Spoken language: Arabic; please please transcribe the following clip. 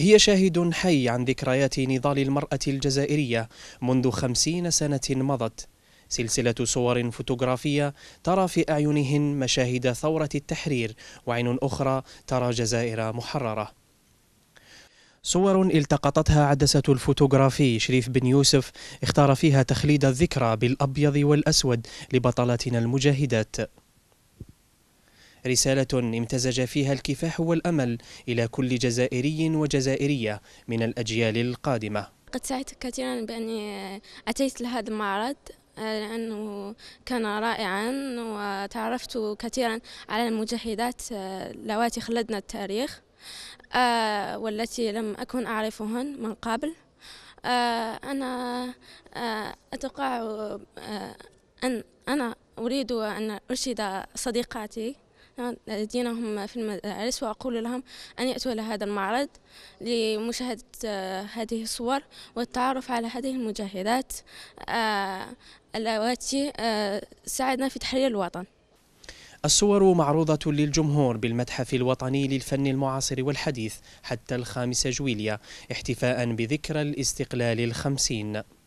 هي شاهد حي عن ذكريات نضال المرأة الجزائرية منذ خمسين سنة مضت سلسلة صور فوتوغرافية ترى في أعينهن مشاهد ثورة التحرير وعين أخرى ترى جزائر محررة صور التقطتها عدسة الفوتوغرافي شريف بن يوسف اختار فيها تخليد الذكرى بالأبيض والأسود لبطلاتنا المجاهدات رسالة امتزج فيها الكفاح والأمل إلى كل جزائري وجزائرية من الأجيال القادمة قد سعيت كثيرا بأني أتيت لهذا المعرض لأنه كان رائعا وتعرفت كثيرا على المجاهدات اللواتي خلدنا التاريخ آه، والتي لم أكن أعرفهن من قبل آه، أنا آه، أتوقع أن أنا أريد أن أرشد صديقاتي هم في المدارس وأقول لهم أن يأتوا إلى هذا المعرض لمشاهدة آه، هذه الصور والتعرف على هذه المجاهدات آه، اللواتي آه، ساعدنا في تحرير الوطن الصور معروضة للجمهور بالمتحف الوطني للفن المعاصر والحديث حتى الخامسة جويلية احتفاء بذكرى الاستقلال الخمسين